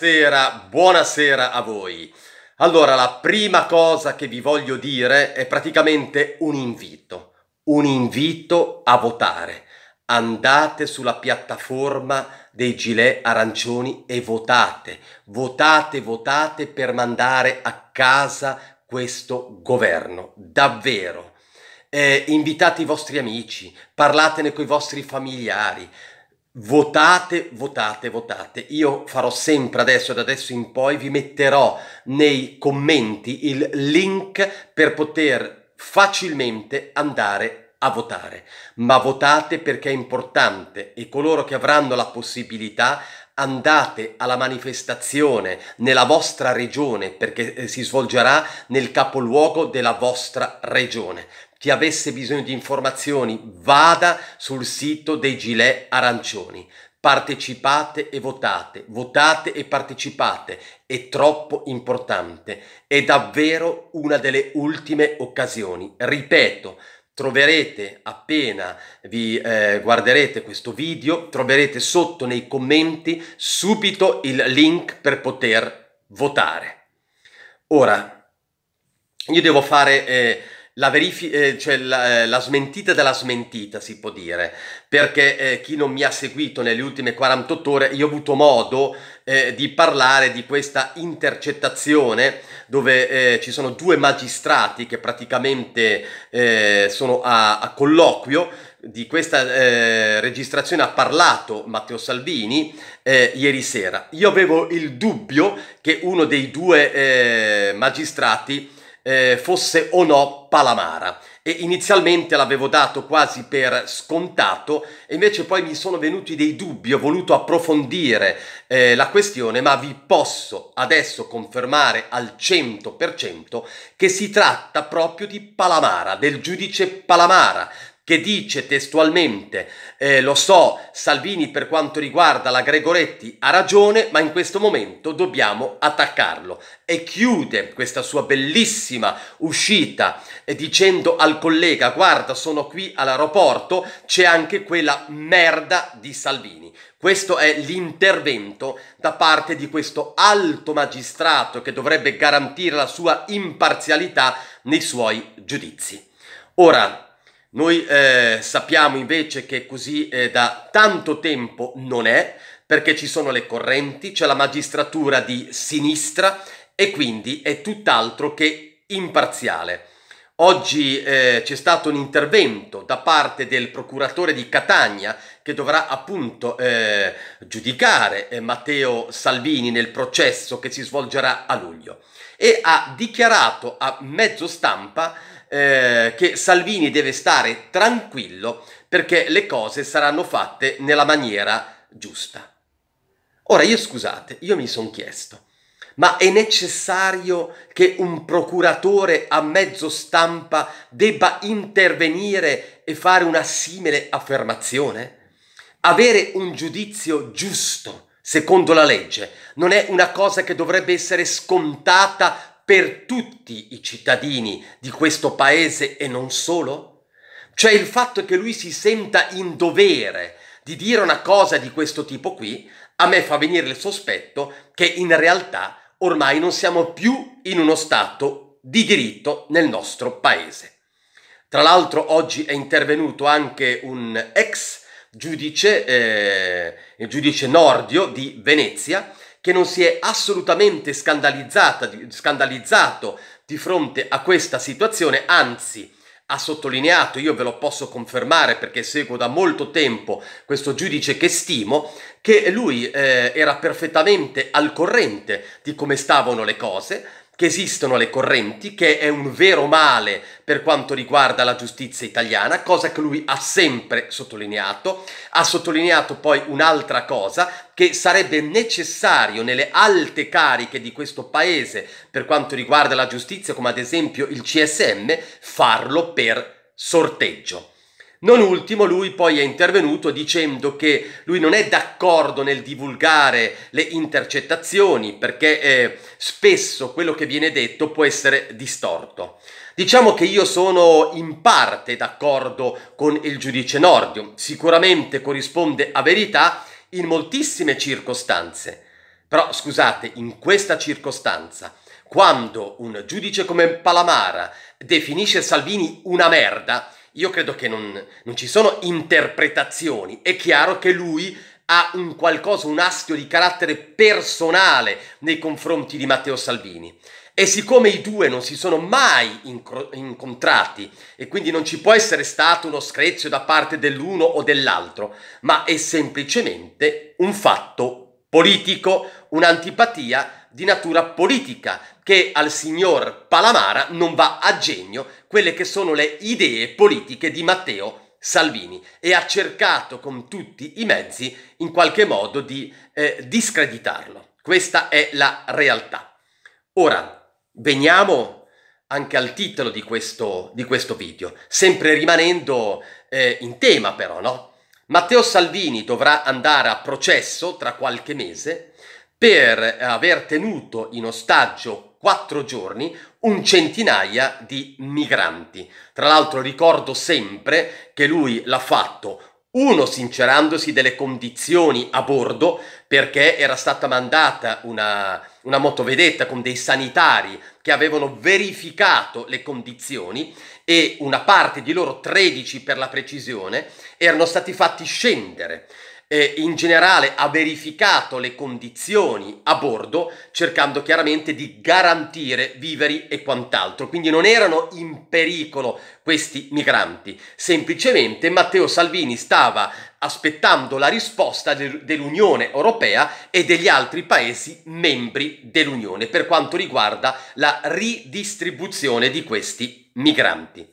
Buonasera, buonasera a voi. Allora, la prima cosa che vi voglio dire è praticamente un invito, un invito a votare. Andate sulla piattaforma dei gilet arancioni e votate, votate, votate per mandare a casa questo governo, davvero. Eh, invitate i vostri amici, parlatene con i vostri familiari, Votate, votate, votate. Io farò sempre adesso, da adesso in poi, vi metterò nei commenti il link per poter facilmente andare a votare. Ma votate perché è importante e coloro che avranno la possibilità andate alla manifestazione nella vostra regione perché eh, si svolgerà nel capoluogo della vostra regione. Chi avesse bisogno di informazioni vada sul sito dei Gilet Arancioni. Partecipate e votate, votate e partecipate, è troppo importante, è davvero una delle ultime occasioni. Ripeto, troverete appena vi eh, guarderete questo video, troverete sotto nei commenti subito il link per poter votare. Ora, io devo fare eh, la, verifi- eh, cioè la, eh, la, smentita della smentita, si può dire, perché eh, chi non mi ha seguito nelle ultime 48 ore, io ho avuto modo eh, di parlare di questa intercettazione dove eh, ci sono due magistrati che praticamente sono a, a, colloquio. Di questa registrazione ha parlato Matteo Salvini ieri sera. Io avevo il dubbio che uno dei due magistrati eh, fosse o no Palamara e inizialmente l'avevo dato quasi per scontato e invece poi mi sono venuti dei dubbi, ho voluto approfondire eh, la questione ma vi posso adesso confermare al 100% che si tratta proprio di Palamara, del giudice Palamara, che dice testualmente, eh, lo so, Salvini per quanto riguarda la Gregoretti ha ragione, ma in questo momento dobbiamo attaccarlo. E chiude questa sua bellissima uscita eh, dicendo al collega, guarda, sono qui all'aeroporto, c'è anche quella merda di Salvini. Questo è l'intervento da parte di questo alto magistrato che dovrebbe garantire la sua imparzialità nei suoi giudizi. Ora, noi eh, sappiamo invece che così eh, da tanto tempo non è, perché ci sono le correnti, c'è la magistratura di sinistra e quindi è tutt'altro che imparziale. Oggi eh, c'è stato un intervento da parte del procuratore di Catania che dovrà appunto eh, giudicare eh, Matteo Salvini nel processo che si svolgerà a luglio e ha dichiarato a mezzo stampa eh, che Salvini deve stare tranquillo perché le cose saranno fatte nella maniera giusta. Ora io scusate, io mi sono chiesto, ma è necessario che un procuratore a mezzo stampa debba intervenire e fare una simile affermazione? Avere un giudizio giusto, secondo la legge, non è una cosa che dovrebbe essere scontata per tutti i cittadini di questo paese e non solo? Cioè il fatto che lui si senta in dovere di dire una cosa di questo tipo qui, a me fa venire il sospetto che in realtà ormai non siamo più in uno stato di diritto nel nostro paese. Tra l'altro oggi è intervenuto anche un ex giudice, eh, il giudice Nordio di Venezia, che non si è assolutamente scandalizzato di fronte a questa situazione, anzi ha sottolineato, io ve lo posso confermare perché seguo da molto tempo questo giudice che stimo, che lui eh, era perfettamente al corrente di come stavano le cose, che esistono le correnti, che è un vero male per quanto riguarda la giustizia italiana, cosa che lui ha sempre sottolineato. Ha sottolineato poi un'altra cosa, che sarebbe necessario nelle alte cariche di questo paese per quanto riguarda la giustizia, come ad esempio il CSM, farlo per sorteggio. Non ultimo, lui poi è intervenuto dicendo che lui non è d'accordo nel divulgare le intercettazioni perché eh, spesso quello che viene detto può essere distorto. Diciamo che io sono in parte d'accordo con il giudice Nordio, sicuramente corrisponde a verità in moltissime circostanze. Però scusate, in questa circostanza, quando un giudice come Palamara definisce Salvini una merda, io credo che non, non ci sono interpretazioni. È chiaro che lui ha un qualcosa, un astio di carattere personale nei confronti di Matteo Salvini. E siccome i due non si sono mai incro- incontrati e quindi non ci può essere stato uno screzio da parte dell'uno o dell'altro, ma è semplicemente un fatto politico, un'antipatia di natura politica che al signor Palamara non va a genio quelle che sono le idee politiche di Matteo Salvini e ha cercato con tutti i mezzi in qualche modo di eh, discreditarlo. Questa è la realtà. Ora, veniamo anche al titolo di questo, di questo video, sempre rimanendo eh, in tema però, no? Matteo Salvini dovrà andare a processo tra qualche mese per aver tenuto in ostaggio quattro giorni un centinaia di migranti. Tra l'altro ricordo sempre che lui l'ha fatto uno sincerandosi delle condizioni a bordo perché era stata mandata una, una, motovedetta con dei sanitari che avevano verificato le condizioni e una parte di loro, 13 per la precisione, erano stati fatti scendere eh, in generale ha verificato le condizioni a bordo cercando chiaramente di garantire viveri e quant'altro. Quindi non erano in pericolo questi migranti, semplicemente Matteo Salvini stava aspettando la risposta dell'Unione Europea e degli altri paesi membri dell'Unione per quanto riguarda la ridistribuzione di questi migranti.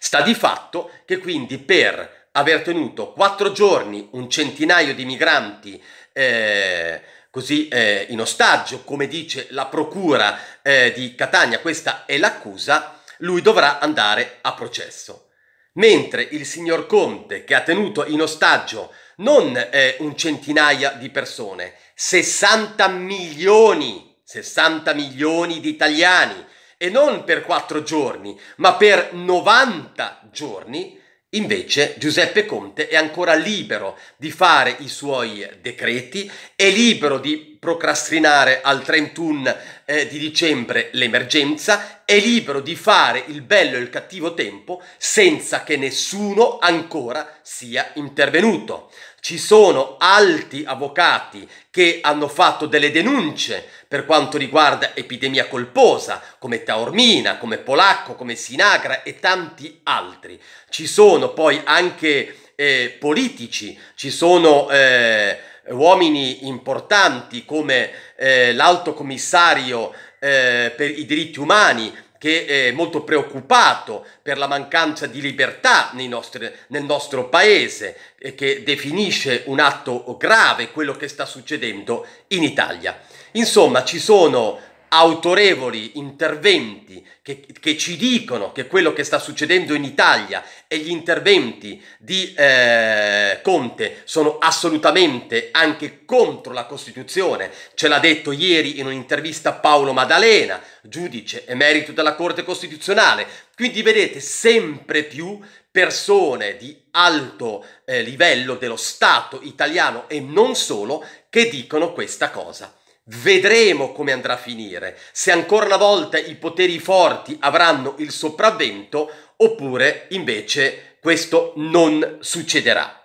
Sta di fatto che quindi per aver tenuto quattro giorni un centinaio di migranti eh, così eh, in ostaggio, come dice la procura eh, di Catania, questa è l'accusa, lui dovrà andare a processo. Mentre il signor Conte, che ha tenuto in ostaggio non eh, un centinaio di persone, 60 milioni, 60 milioni di italiani, e non per quattro giorni, ma per 90 giorni, Invece Giuseppe Conte è ancora libero di fare i suoi decreti, è libero di procrastinare al 31 eh, di dicembre l'emergenza, è libero di fare il bello e il cattivo tempo senza che nessuno ancora sia intervenuto. Ci sono alti avvocati che hanno fatto delle denunce per quanto riguarda epidemia colposa, come Taormina, come Polacco, come Sinagra e tanti altri. Ci sono poi anche eh, politici, ci sono eh, uomini importanti come eh, l'alto commissario eh, per i diritti umani che è molto preoccupato per la mancanza di libertà nostri, nel nostro paese e che definisce un atto grave quello che sta succedendo in Italia. Insomma, ci sono autorevoli interventi che, che, ci dicono che quello che sta succedendo in Italia e gli interventi di eh, Conte sono assolutamente anche contro la Costituzione. Ce l'ha detto ieri in un'intervista Paolo Maddalena, giudice emerito della Corte Costituzionale. Quindi vedete sempre più persone di alto eh, livello dello Stato italiano e non solo che dicono questa cosa. Vedremo come andrà a finire, se ancora una volta i poteri forti avranno il sopravvento oppure invece questo non succederà.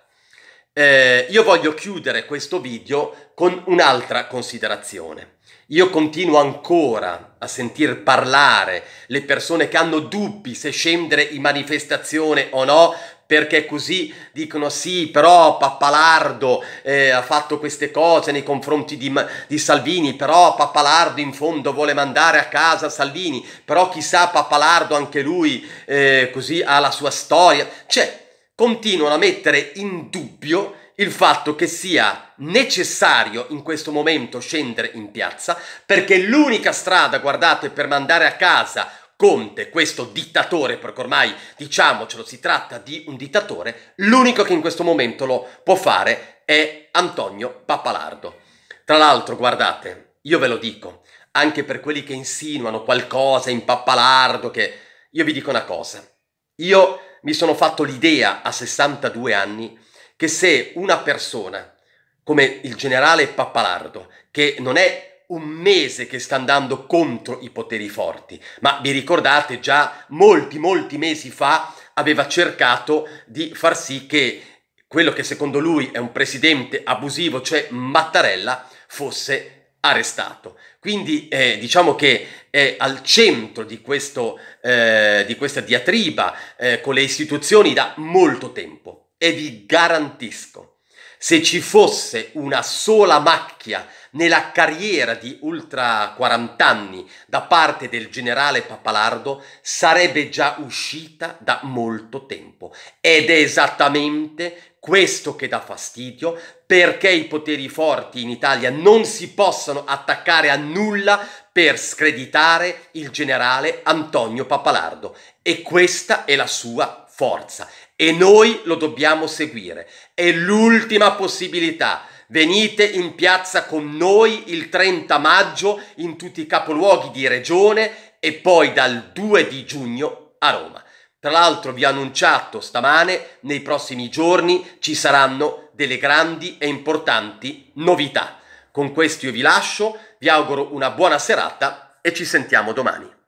Eh, io voglio chiudere questo video con un'altra considerazione. Io continuo ancora a sentir parlare le persone che hanno dubbi se scendere in manifestazione o no perché così dicono sì, però Pappalardo eh, ha fatto queste cose nei confronti di, di, Salvini, però Pappalardo in fondo vuole mandare a casa Salvini, però chissà Pappalardo anche lui eh, così ha la sua storia. Cioè, continuano a mettere in dubbio il fatto che sia necessario in questo momento scendere in piazza perché l'unica strada, guardate, per mandare a casa Conte, questo dittatore, perché ormai diciamocelo, si tratta di un dittatore, l'unico che in questo momento lo può fare è Antonio Pappalardo. Tra l'altro, guardate, io ve lo dico, anche per quelli che insinuano qualcosa in Pappalardo, che io vi dico una cosa, io mi sono fatto l'idea a 62 anni che se una persona come il generale Pappalardo, che non è un mese che sta andando contro i poteri forti, ma vi ricordate già molti, molti mesi fa aveva cercato di far sì che quello che secondo lui è un presidente abusivo, cioè Mattarella, fosse arrestato. Quindi eh, diciamo che è al centro di, questo, eh, di questa diatriba eh, con le istituzioni da molto tempo e vi garantisco, se ci fosse una sola macchia nella carriera di ultra 40 anni da parte del generale Papalardo sarebbe già uscita da molto tempo ed è esattamente questo che dà fastidio perché i poteri forti in Italia non si possono attaccare a nulla per screditare il generale Antonio Papalardo. e questa è la sua forza e noi lo dobbiamo seguire. È l'ultima possibilità Venite in piazza con noi il 30 maggio in tutti i capoluoghi di regione e poi dal 2 di giugno a Roma. Tra l'altro vi ho annunciato stamane, nei prossimi giorni ci saranno delle grandi e importanti novità. Con questo io vi lascio, vi auguro una buona serata e ci sentiamo domani.